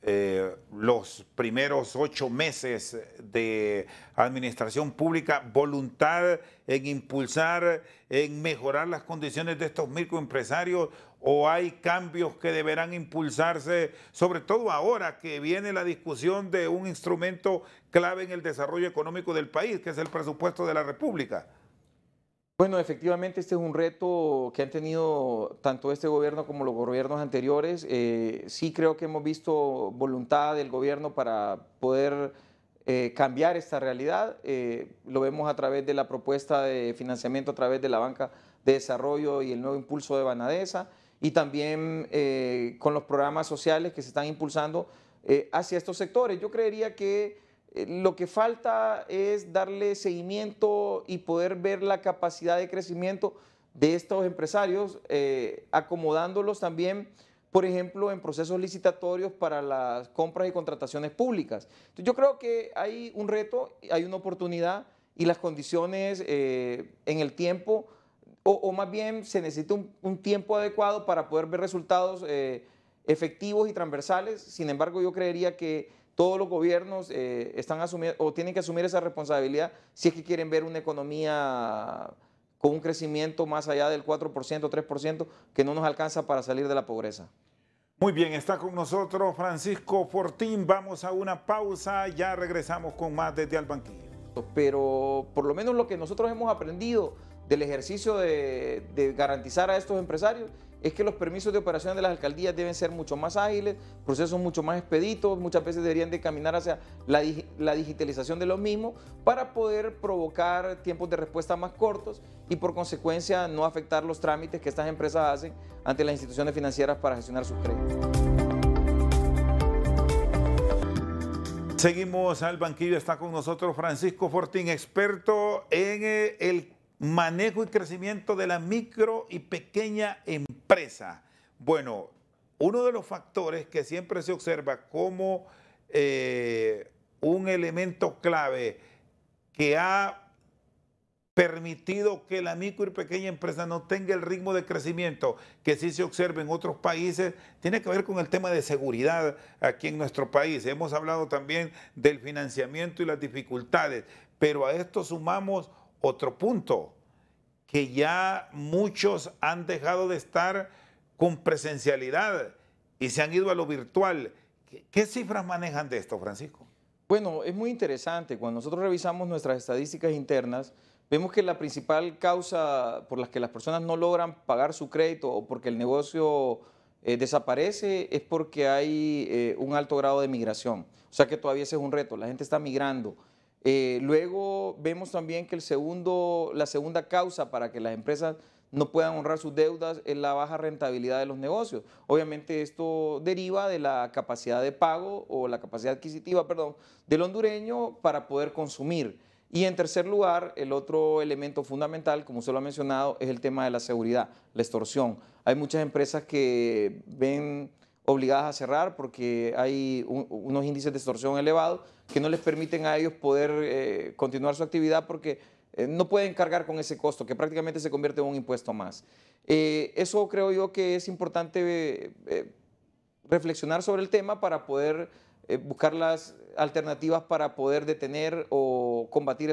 eh, los primeros ocho meses de administración pública, voluntad en impulsar, en mejorar las condiciones de estos microempresarios o hay cambios que deberán impulsarse, sobre todo ahora que viene la discusión de un instrumento clave en el desarrollo económico del país, que es el presupuesto de la República? Bueno, efectivamente este es un reto que han tenido tanto este gobierno como los gobiernos anteriores. Eh, sí creo que hemos visto voluntad del gobierno para poder eh, cambiar esta realidad. Eh, lo vemos a través de la propuesta de financiamiento a través de la banca de desarrollo y el nuevo impulso de Banadesa y también con los programas sociales que se están impulsando hacia estos sectores. Yo creería que eh, lo que falta es darle seguimiento y poder ver la capacidad de crecimiento de estos empresarios, eh, acomodándolos también, por ejemplo, en procesos licitatorios para las compras y contrataciones públicas. yo creo que hay un reto, hay una oportunidad y las condiciones eh, en el tiempo, o, más bien se necesita un, tiempo adecuado para poder ver resultados efectivos y transversales. Sin embargo, yo creería que todos los gobiernos eh, están asumiendo o tienen que asumir esa responsabilidad si es que quieren ver una economía con un crecimiento más allá del 4%, 3%, que no nos alcanza para salir de la pobreza. Muy bien, está con nosotros Francisco Fortín. Vamos a una pausa, ya regresamos con más desde al banquillo. Pero por lo menos lo que nosotros hemos aprendido del ejercicio de garantizar a estos empresarios es que los permisos de operación de las alcaldías deben ser mucho más ágiles, procesos mucho más expeditos, muchas veces deberían de caminar hacia la, digitalización de los mismos para poder provocar tiempos de respuesta más cortos y por consecuencia no afectar los trámites que estas empresas hacen ante las instituciones financieras para gestionar sus créditos. Seguimos al banquillo, está con nosotros Francisco Fortín, experto en eh, el manejo y crecimiento de la micro y pequeña empresa. Bueno, uno de los factores que siempre se observa como eh, un elemento clave que ha permitido que la micro y pequeña empresa no tenga el ritmo de crecimiento que sí se observa en otros países, tiene que ver con el tema de seguridad aquí en nuestro país. Hemos hablado también del financiamiento y las dificultades, pero a esto sumamos otro punto, que ya muchos han dejado de estar con presencialidad y se han ido a lo virtual. ¿Qué, cifras manejan de esto, Francisco? Bueno, es muy interesante. Cuando nosotros revisamos nuestras estadísticas internas, vemos que la principal causa por la que las personas no logran pagar su crédito o porque el negocio eh, desaparece es porque hay eh, un alto grado de migración. O sea que todavía ese es un reto. La gente está migrando. Eh, luego vemos también que el segundo, la segunda causa para que las empresas no puedan honrar sus deudas es la baja rentabilidad de los negocios. Obviamente esto deriva de la capacidad de pago o la capacidad adquisitiva, perdón, del hondureño para poder consumir. Y en tercer lugar, el otro elemento fundamental, como usted lo ha mencionado, es el tema de la seguridad, la extorsión. Hay muchas empresas que ven obligadas a cerrar porque hay unos índices de extorsión elevados que no les permiten a ellos poder eh, continuar su actividad porque eh, no pueden cargar con ese costo que prácticamente se convierte en un impuesto más. Eh, eso creo yo que es importante reflexionar sobre el tema para poder eh, buscar las alternativas para poder detener o combatir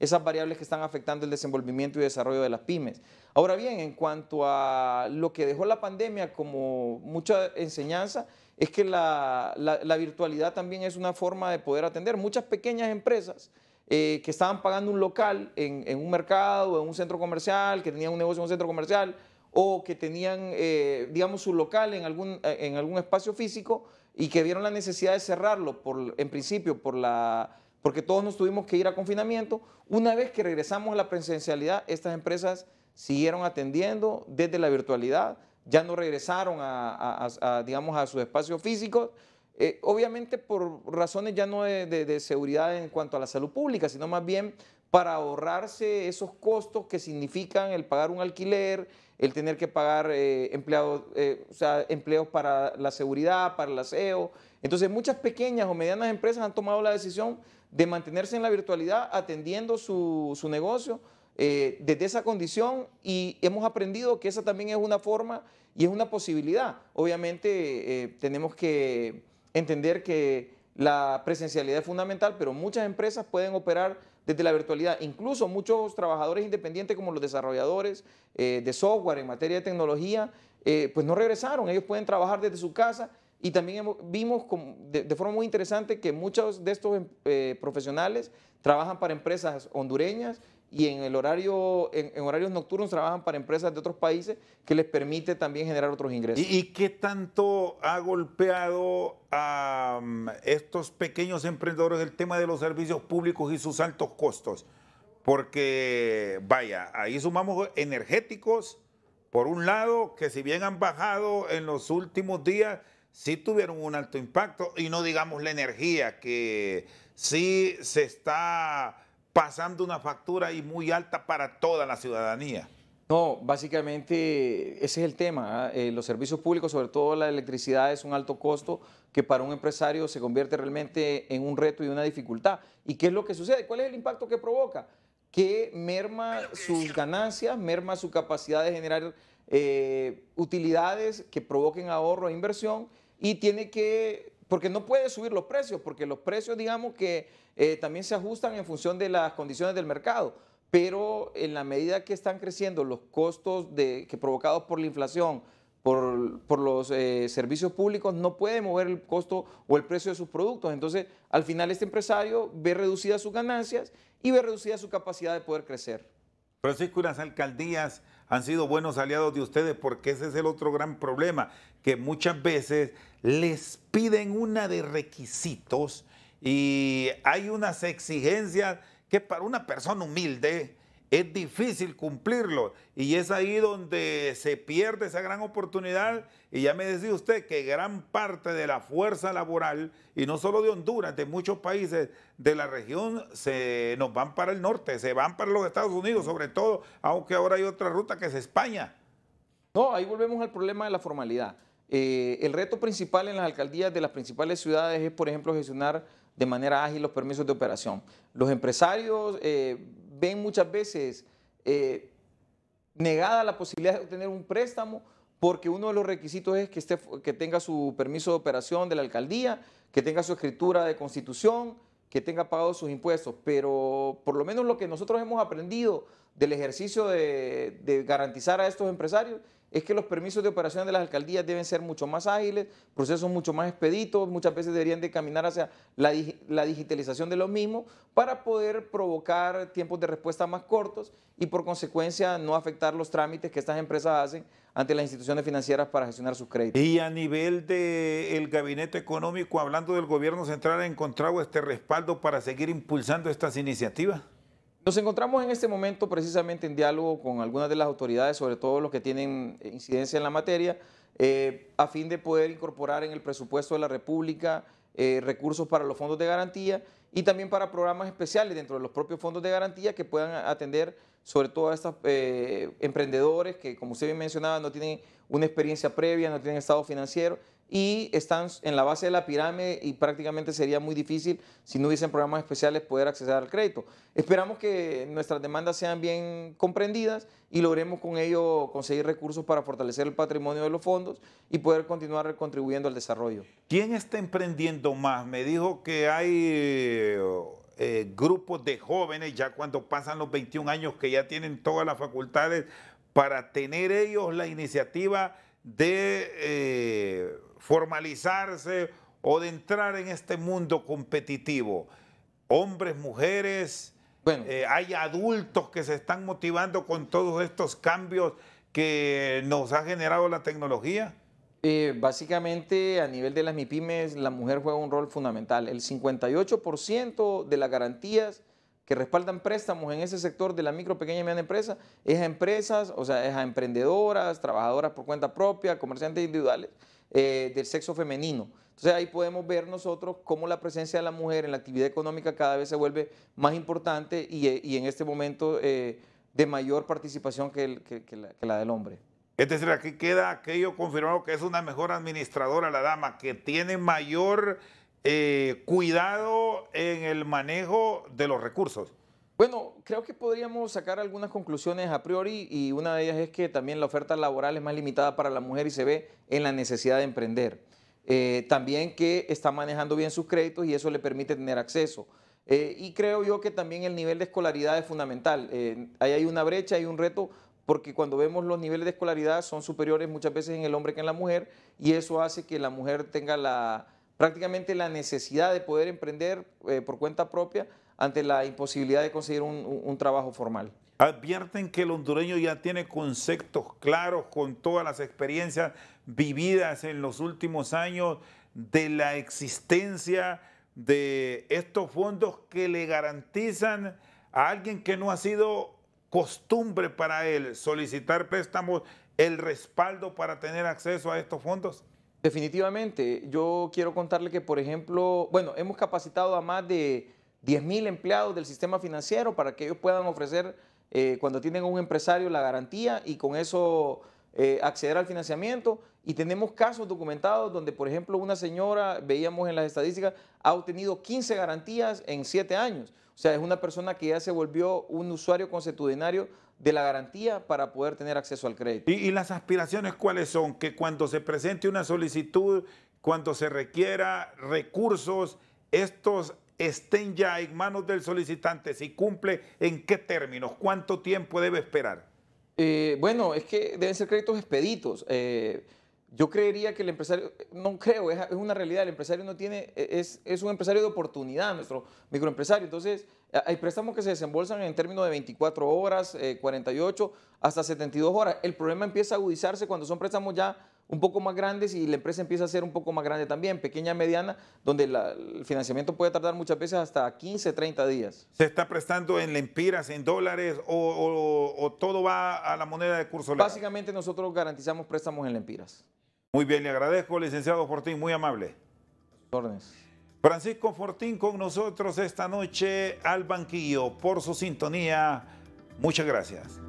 esas variables que están afectando el desenvolvimiento y desarrollo de las pymes. Ahora bien, en cuanto a lo que dejó la pandemia como mucha enseñanza, es que la, la, virtualidad también es una forma de poder atender. Muchas pequeñas empresas eh, que estaban pagando un local en, un mercado, en un centro comercial, que tenían un negocio en un centro comercial, o que tenían, eh, digamos, su local en algún, en algún espacio físico, y que vieron la necesidad de cerrarlo, por, en principio, por la, porque todos nos tuvimos que ir a confinamiento. Una vez que regresamos a la presencialidad, estas empresas siguieron atendiendo desde la virtualidad, ya no regresaron a, digamos, a sus espacios físicos, eh, obviamente por razones ya no de, seguridad en cuanto a la salud pública, sino más bien para ahorrarse esos costos que significan el pagar un alquiler, el tener que pagar eh, empleados, eh, empleos para la seguridad, para el aseo. Entonces muchas pequeñas o medianas empresas han tomado la decisión de mantenerse en la virtualidad atendiendo su, negocio eh, desde esa condición y hemos aprendido que esa también es una forma y es una posibilidad. Obviamente tenemos que entender que la presencialidad es fundamental, pero muchas empresas pueden operar desde la virtualidad. Incluso muchos trabajadores independientes como los desarrolladores eh, de software en materia de tecnología, eh, pues no regresaron, ellos pueden trabajar desde su casa y también vimos de, forma muy interesante que muchos de estos eh, profesionales trabajan para empresas hondureñas y en, el horario, en, horarios nocturnos trabajan para empresas de otros países que les permite también generar otros ingresos. ¿Y, qué tanto ha golpeado a mm, estos pequeños emprendedores el tema de los servicios públicos y sus altos costos? Porque, vaya, ahí sumamos energéticos, por un lado, que si bien han bajado en los últimos días, sí tuvieron un alto impacto, y no digamos la energía, que sí se está pasando una factura ahí muy alta para toda la ciudadanía. No, básicamente ese es el tema. ¿ah? Eh, los servicios públicos, sobre todo la electricidad, es un alto costo que para un empresario se convierte realmente en un reto y una dificultad. ¿Y qué es lo que sucede? ¿Cuál es el impacto que provoca? Que merma sus ganancias, merma su capacidad de generar eh, utilidades que provoquen ahorro e inversión y tiene que porque no puede subir los precios, porque los precios, digamos que eh, también se ajustan en función de las condiciones del mercado, pero en la medida que están creciendo los costos que provocados por la inflación, por, los eh, servicios públicos, no puede mover el costo o el precio de sus productos. Entonces, al final este empresario ve reducidas sus ganancias y ve reducida su capacidad de poder crecer. Francisco, las alcaldías han sido buenos aliados de ustedes porque ese es el otro gran problema, que muchas veces les piden una de requisitos y hay unas exigencias que para una persona humilde es difícil cumplirlo y es ahí donde se pierde esa gran oportunidad y ya me decía usted que gran parte de la fuerza laboral y no solo de Honduras, de muchos países de la región se nos van para el norte, se van para los Estados Unidos sobre todo, aunque ahora hay otra ruta que es España. No, ahí volvemos al problema de la formalidad. Eh, el reto principal en las alcaldías de las principales ciudades es, por ejemplo, gestionar de manera ágil los permisos de operación. Los empresarios eh, ven muchas veces eh, negada la posibilidad de obtener un préstamo porque uno de los requisitos es que, que tenga su permiso de operación de la alcaldía, que tenga su escritura de constitución, que tenga pagado sus impuestos. Pero por lo menos lo que nosotros hemos aprendido del ejercicio de garantizar a estos empresarios es que los permisos de operación de las alcaldías deben ser mucho más ágiles, procesos mucho más expeditos, muchas veces deberían de caminar hacia la, digitalización de los mismos para poder provocar tiempos de respuesta más cortos y por consecuencia no afectar los trámites que estas empresas hacen ante las instituciones financieras para gestionar sus créditos. Y a nivel del gabinete económico, hablando del gobierno central, ¿ha encontrado este respaldo para seguir impulsando estas iniciativas? Nos encontramos en este momento precisamente en diálogo con algunas de las autoridades, sobre todo los que tienen incidencia en la materia, eh, a fin de poder incorporar en el presupuesto de la República eh, recursos para los fondos de garantía y también para programas especiales dentro de los propios fondos de garantía que puedan atender sobre todo a estos eh, emprendedores que, como usted bien mencionaba, no tienen una experiencia previa, no tienen estado financiero, y están en la base de la pirámide y prácticamente sería muy difícil si no hubiesen programas especiales poder acceder al crédito. Esperamos que nuestras demandas sean bien comprendidas y logremos con ello conseguir recursos para fortalecer el patrimonio de los fondos y poder continuar contribuyendo al desarrollo. ¿Quién está emprendiendo más? Me dijo que hay eh, eh, grupos de jóvenes ya cuando pasan los 21 años que ya tienen todas las facultades para tener ellos la iniciativa de... Eh, formalizarse o de entrar en este mundo competitivo? Hombres, mujeres, eh, hay adultos que se están motivando con todos estos cambios que nos ha generado la tecnología. Eh, básicamente, a nivel de las MIPIMES, la mujer juega un rol fundamental. El 58% de las garantías que respaldan préstamos en ese sector de la micro, pequeña y mediana empresa es a empresas, o sea, es a emprendedoras, trabajadoras por cuenta propia, comerciantes individuales. Eh, del sexo femenino. Entonces ahí podemos ver nosotros cómo la presencia de la mujer en la actividad económica cada vez se vuelve más importante y, eh, en este momento eh, de mayor participación que, la, del hombre. Es decir, aquí queda aquello confirmado que es una mejor administradora la dama, que tiene mayor cuidado en el manejo de los recursos. Bueno, creo que podríamos sacar algunas conclusiones a priori y una de ellas es que también la oferta laboral es más limitada para la mujer y se ve en la necesidad de emprender. Eh, también que está manejando bien sus créditos y eso le permite tener acceso. Eh, y creo yo que también el nivel de escolaridad es fundamental. Eh, ahí hay una brecha, hay un reto, porque cuando vemos los niveles de escolaridad son superiores muchas veces en el hombre que en la mujer, y eso hace que la mujer tenga la, prácticamente la necesidad de poder emprender por cuenta propia ante la imposibilidad de conseguir un, trabajo formal. Advierten que el hondureño ya tiene conceptos claros con todas las experiencias vividas en los últimos años de la existencia de estos fondos que le garantizan a alguien que no ha sido costumbre para él solicitar préstamos el respaldo para tener acceso a estos fondos? Definitivamente. Yo quiero contarle que, por ejemplo, bueno, hemos capacitado a más de 10.000 empleados del sistema financiero para que ellos puedan ofrecer, eh, cuando tienen un empresario, la garantía y con eso eh, acceder al financiamiento. Y tenemos casos documentados donde, por ejemplo, una señora, veíamos en las estadísticas, ha obtenido 15 garantías en 7 años. O sea, es una persona que ya se volvió un usuario consuetudinario de la garantía para poder tener acceso al crédito. ¿Y, ¿Y, las aspiraciones cuáles son? Que cuando se presente una solicitud, cuando se requiera recursos, estos estén ya en manos del solicitante? Si cumple, ¿en qué términos? ¿Cuánto tiempo debe esperar? Eh, bueno, es que deben ser créditos expeditos. Eh, yo creería que el empresario, no creo, es, una realidad, el empresario no tiene, es, un empresario de oportunidad, nuestro microempresario. Entonces, hay préstamos que se desembolsan en términos de 24 horas, 48, eh, hasta 72 horas. El problema empieza a agudizarse cuando son préstamos ya un poco más grandes y la empresa empieza a ser un poco más grande también, pequeña, mediana, donde el financiamiento puede tardar muchas veces hasta 15, 30 días. ¿Se está prestando en lempiras, en dólares o, todo va a la moneda de curso legal? Básicamente nosotros garantizamos préstamos en lempiras. Muy bien, le agradezco, licenciado Fortín, muy amable. Órdenes. Francisco Fortín con nosotros esta noche al banquillo por su sintonía. Muchas gracias.